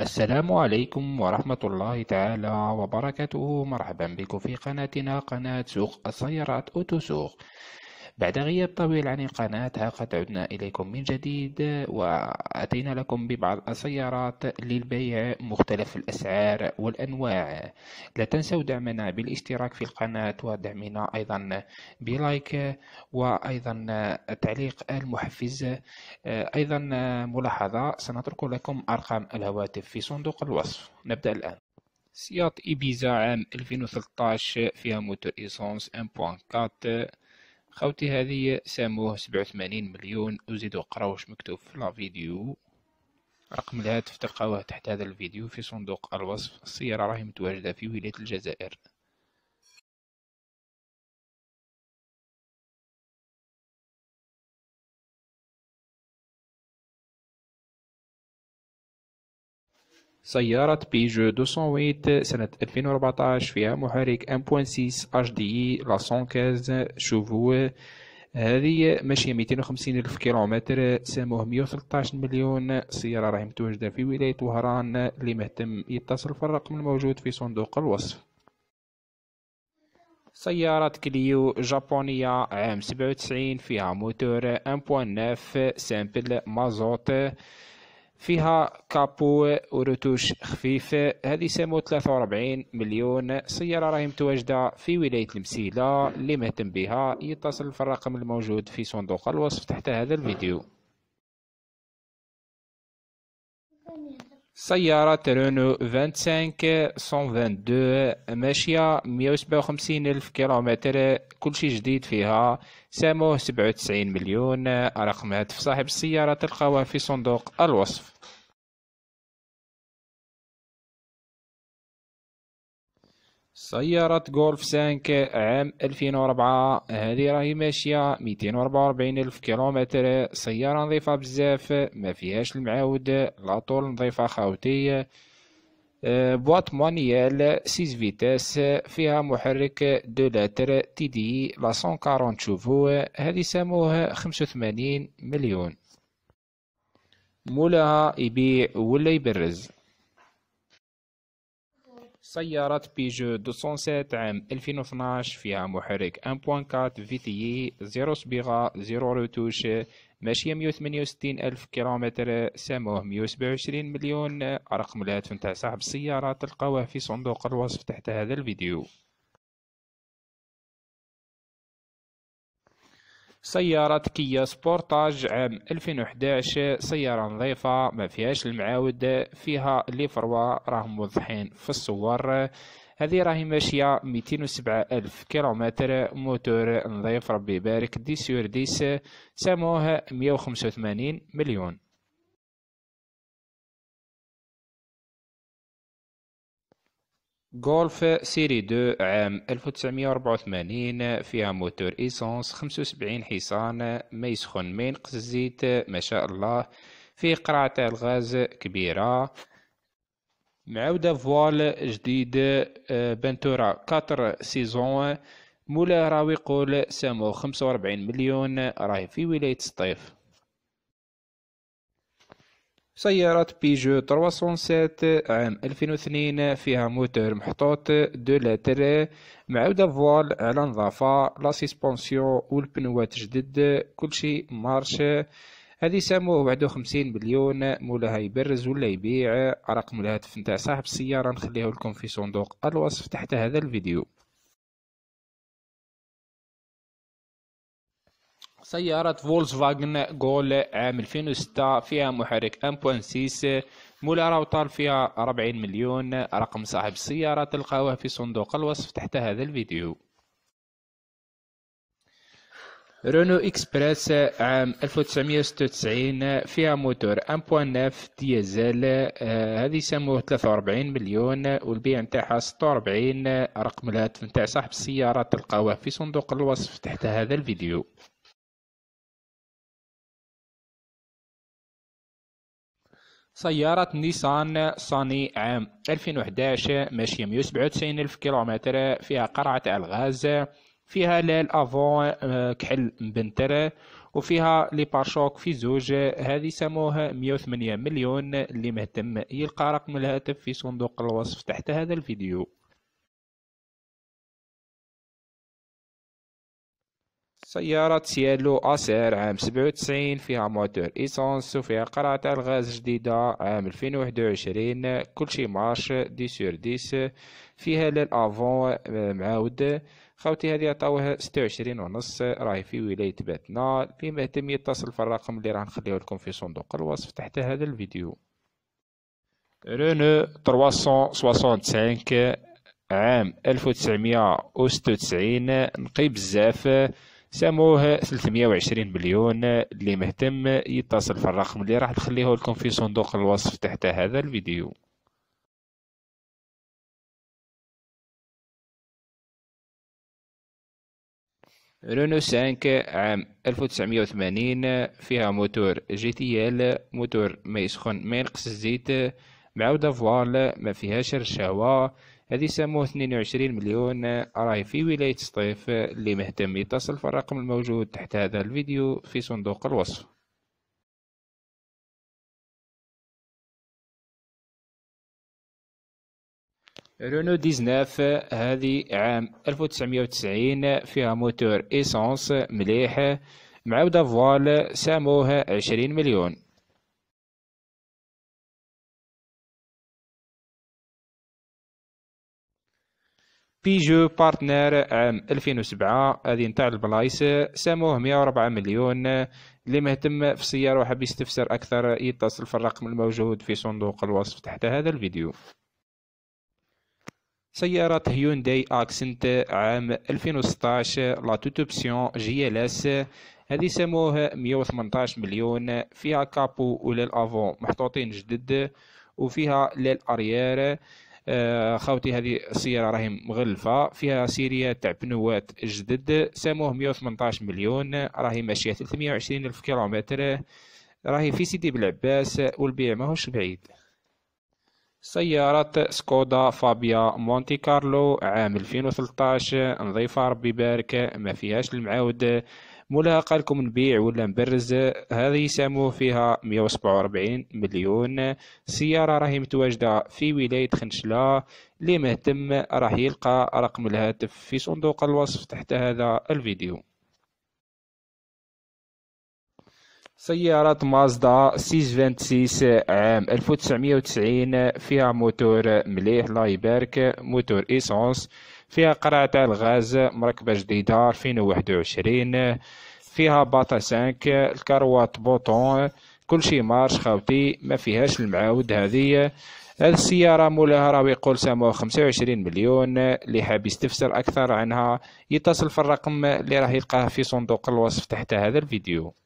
السلام عليكم ورحمة الله تعالى وبركاته مرحبا بكم في قناتنا قناة سوق السيارات أوتوسوق بعد غياب طويل عن القناة ها قد عدنا إليكم من جديد وأتينا لكم ببعض السيارات للبيع مختلف الأسعار والأنواع لا تنسوا دعمنا بالاشتراك في القناة ودعمنا أيضا بلايك وأيضا تعليق المحفز أيضا ملاحظة سنترك لكم أرقام الهواتف في صندوق الوصف نبدأ الآن سياط إيبيزا عام 2013 فيها موتور إيسونس 1.4 خوتي هذه ساموه سبعة وثمانين مليون وزيدوا قراو واش مكتوب في الفيديو رقم الهاتف تلقاوه تحت هذا الفيديو في صندوق الوصف السيارة راهي متواجدة في ولاية الجزائر سيارة بيجو 208 سنة 2014 فيها محرك 1.6 HDI لا 115 شوفو هذه ماشية 250 ألف كيلومتر سموه 113 مليون سيارة راهي متواجدة في ولاية وهران اللي مهتم يتصل في الرقم الموجود في صندوق الوصف سيارة كليو جابونية عام 97 فيها موتور 1.9 سامبل مازوت فيها كابو وروتوش خفيفة هذه سمو 43 مليون سيارة راهي متواجدة في ولاية المسيلة اللي مهتم بها يتصل في الرقم الموجود في صندوق الوصف تحت هذا الفيديو سيارة رونو 25 122 ماشية 157 ألف كيلومتر كل شيء جديد فيها ساموه 97 مليون رقم هاتف صاحب السيارة تلقاوه في صندوق الوصف سيارة جولف سانك عام 2004 هذه راهي ماشية 244 ألف كيلومتر سيارة نظيفة بزاف ما فيهاش المعاود لا طول نظيفة خاوتية آه، بوات مانيال 6 فيتاس فيها محرك دو لتر تي دي لا 140 شوفو هذه سموه 85 مليون مولاها يبيع ولا يبرز سيارة بيجو 207 عام 2012 فيها محرك 1.4 في تي زيرو صبيغة زيرو روتوش ماشية 168 ألف كيلومتر ساموه 127 مليون رقم الهاتف نتاع صاحب السيارة تلقاوه في صندوق الوصف تحت هذا الفيديو سيارة كيا سبورتاج عام 2011 سيارة نظيفة ما فيهاش المعاود فيها لي فروا راهم واضحين في الصور هذه راهي ماشية 207 ألف كيلومتر موتور نظيف ربي يبارك دي سور ديس سموه 185 مليون جولف سيري دو عام 1984 فيها موتور إيسونس 75 حصان ما يسخن ما ينقص الزيت ما شاء الله في قرعة الغاز كبيرة معودة فوال جديد آه، بنتورا 4 سيزون مولا راوي يقول سامو 45 مليون راهي في ولاية الصيف سيارة بيجو 307 عام 2002 فيها موتور محطوط دو لاتر معودة فوال على نظافة لا سيسبونسيون البنوات جدد كلشي مارش هذه ساموه واحد خمسين مليون مولاها يبرز ولا يبيع رقم الهاتف نتاع صاحب السيارة نخليه لكم في صندوق الوصف تحت هذا الفيديو سيارة فولكس فاجن جول عام 2006 فيها محرك 1.6 مولا راوتال فيها 40 مليون رقم صاحب السيارة تلقاوه في صندوق الوصف تحت هذا الفيديو رونو اكسبريس عام 1996 فيها موتور 1.9 ديزل آه، هذه سموه 43 مليون والبيع نتاعها 46 رقم الهاتف نتاع صاحب السيارة تلقاوه في صندوق الوصف تحت هذا الفيديو سيارة نيسان صاني عام 2011 ماشية 197 ألف كيلومتر فيها قرعة الغاز فيها لال افون آه، كحل مبنتر وفيها لي بارشوك في زوج هذه سموه 108 مليون اللي مهتم يلقى رقم الهاتف في صندوق الوصف تحت هذا الفيديو سيارة سيالو أسير عام سبعة وتسعين فيها موتور إيسونس وفيها قرعة الغاز جديدة عام ألفين وواحد وعشرين كلشي مارش دي سور ديس فيها للأفون آه، معاود خوتي هذه عطاوه ستة وعشرين ونص راهي في ولاية باتنا اللي مهتم يتصل في الرقم اللي راح نخليه لكم في صندوق الوصف تحت هذا الفيديو رونو 365 عام 1996 نقي بزاف سموه 320 مليون اللي مهتم يتصل في الرقم اللي راح نخليه لكم في صندوق الوصف تحت هذا الفيديو رونو 5 عام 1980 فيها موتور جي تي ال موتور ما يسخن ما ينقص الزيت معودة فوال ما فيهاش رشاوة هذه سمو 22 مليون راي في ولاية سطيف اللي مهتم يتصل في الرقم الموجود تحت هذا الفيديو في صندوق الوصف رونو 19 هذه عام 1990 فيها موتور إيسانس مليح مع فوال ساموه 20 مليون بيجو بارتنر عام 2007 هذه نتاع البلايص ساموه 104 مليون اللي مهتم في السيارة وحاب يستفسر أكثر يتصل في الرقم الموجود في صندوق الوصف تحت هذا الفيديو سيارة هيونداي أكسنت عام 2016 لا توتوبسيون جي ال اس هذه سموها 118 مليون فيها كابو ولا الافون محطوطين جدد وفيها للاريير آه، خاوتي هذه السياره راهي مغلفه فيها سيريا تاع بنوات جدد ساموه 118 مليون راهي ماشيه 320 الف كيلومتر راهي في سيدي بلعباس والبيع ماهوش بعيد سيارة سكودا فابيا مونتي كارلو عام 2013 نظيفة ربي يبارك ما فيهاش المعاود قال لكم نبيع ولا نبرز هذه يساموه فيها 147 مليون سيارة راهي متواجدة في ولاية خنشلة اللي مهتم راح يلقى رقم الهاتف في صندوق الوصف تحت هذا الفيديو سيارة مازدا 626 عام 1990 فيها موتور مليح لا يبارك موتور إيسونس فيها قرعة الغاز مركبة جديدة 2021 فيها باطا 5 الكروات بوطون كل شيء مارش خاوتي ما فيهاش المعاود هذه هذه السيارة مولاها راهو يقول ساموها 25 مليون اللي حاب يستفسر أكثر عنها يتصل في الرقم اللي راه يلقاه في صندوق الوصف تحت هذا الفيديو